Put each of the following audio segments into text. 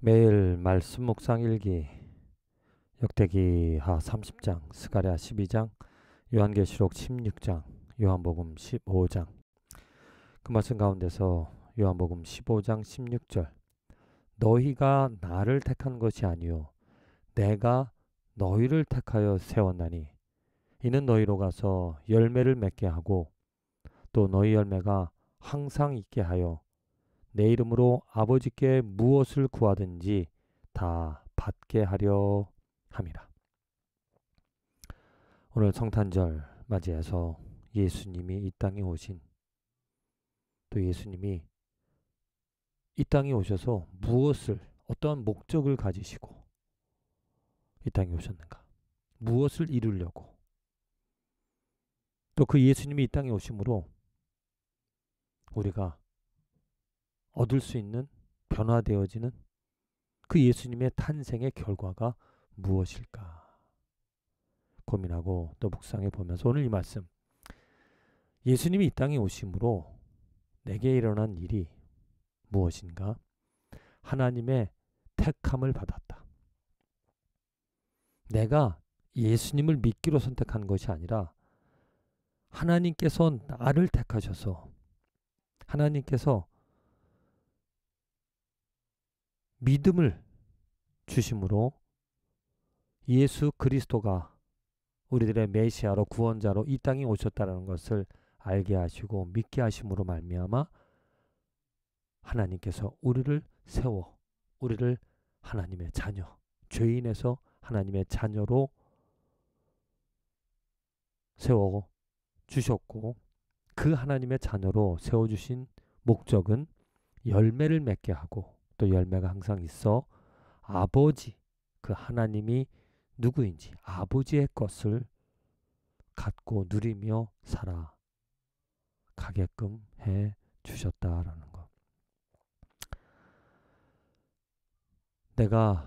매일 말씀 묵상 일기 역대기 하 30장 스가랴 12장 요한계시록 16장 요한복음 15장 그 말씀 가운데서 요한복음 15장 16절 너희가 나를 택한 것이 아니요 내가 너희를 택하여 세웠나니 이는 너희로 가서 열매를 맺게 하고 또 너희 열매가 항상 있게 하여 내 이름으로 아버지께 무엇을 구하든지 다 받게 하려 함이라. 오늘 성탄절 맞이해서 예수님이 이 땅에 오신 또 예수님이 이 땅에 오셔서 무엇을 어떠한 목적을 가지시고 이 땅에 오셨는가? 무엇을 이루려고? 또 그 예수님이 이 땅에 오심으로 우리가 얻을 수 있는 변화되어지는 그 예수님의 탄생의 결과가 무엇일까 고민하고 또 묵상해 보면서 오늘 이 말씀 예수님이 이 땅에 오심으로 내게 일어난 일이 무엇인가 하나님의 택함을 받았다. 내가 예수님을 믿기로 선택한 것이 아니라 하나님께서 나를 택하셔서 하나님께서 믿음을 주심으로 예수 그리스도가 우리들의 메시아로 구원자로 이 땅에 오셨다는 것을 알게 하시고 믿게 하심으로 말미암아 하나님께서 우리를 세워 우리를 하나님의 자녀 죄인에서 하나님의 자녀로 세워 주셨고 그 하나님의 자녀로 세워 주신 목적은 열매를 맺게 하고 또 열매가 항상 있어 음. 아버지 그 하나님이 누구인지 아버지의 것을 갖고 누리며 살아 가게끔 해 주셨다라는 것. 내가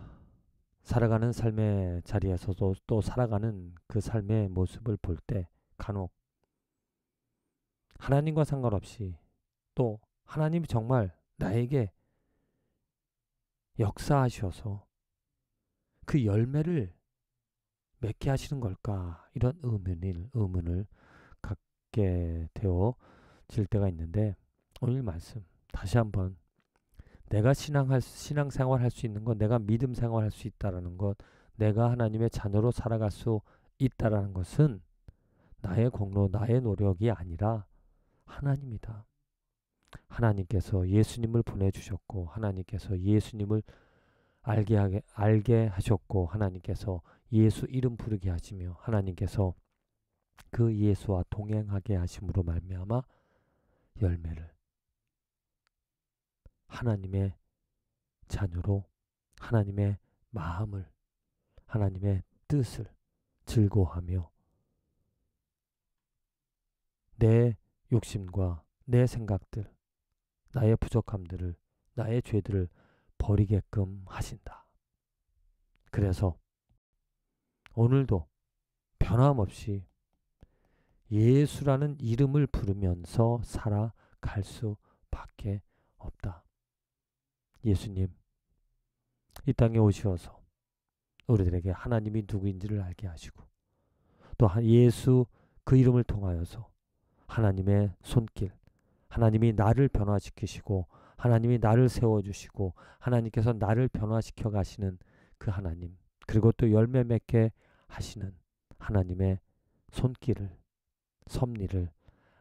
살아가는 삶의 자리에서도 또 살아가는 그 삶의 모습을 볼 때 간혹 하나님과 상관없이 또 하나님이 정말 나에게 역사하셔서 그 열매를 맺게 하시는 걸까? 이런 의문을, 의문을 갖게 되어질 때가 있는데, 오늘 말씀, 다시 한번, 내가 신앙할, 신앙생활 할 수 있는 것, 내가 믿음 생활 할수 있다라는 것, 내가 하나님의 자녀로 살아갈 수 있다라는 것은 나의 공로, 나의 노력이 아니라 하나님이다. 하나님께서 예수님을 보내주셨고 하나님께서 예수님을 알게, 하게, 알게 하셨고 하나님께서 예수 이름 부르게 하시며 하나님께서 그 예수와 동행하게 하심으로 말미암아 열매를 하나님의 자녀로 하나님의 마음을 하나님의 뜻을 즐거워하며 내 욕심과 내 생각들 나의 부족함들을, 나의 죄들을 버리게끔 하신다. 그래서 오늘도 변함없이 예수라는 이름을 부르면서 살아갈 수밖에 없다. 예수님, 이 땅에 오셔서 우리들에게 하나님이 누구인지를 알게 하시고 또 예수 그 이름을 통하여서 하나님의 손길, 하나님이 나를 변화시키시고 하나님이 나를 세워주시고 하나님께서 나를 변화시켜 가시는 그 하나님 그리고 또 열매 맺게 하시는 하나님의 손길을 섭리를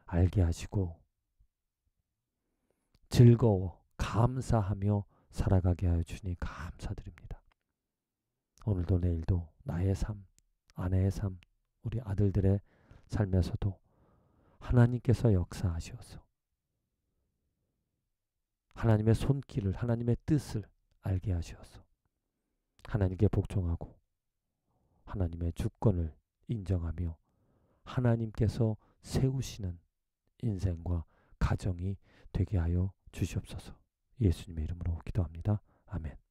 알게 하시고 즐거워 감사하며 살아가게 하여 주니 감사드립니다. 오늘도 내일도 나의 삶, 아내의 삶, 우리 아들들의 삶에서도 하나님께서 역사하시어서 하나님의 손길을 하나님의 뜻을 알게 하시어서 하나님께 복종하고 하나님의 주권을 인정하며 하나님께서 세우시는 인생과 가정이 되게 하여 주시옵소서. 예수님의 이름으로 기도합니다. 아멘.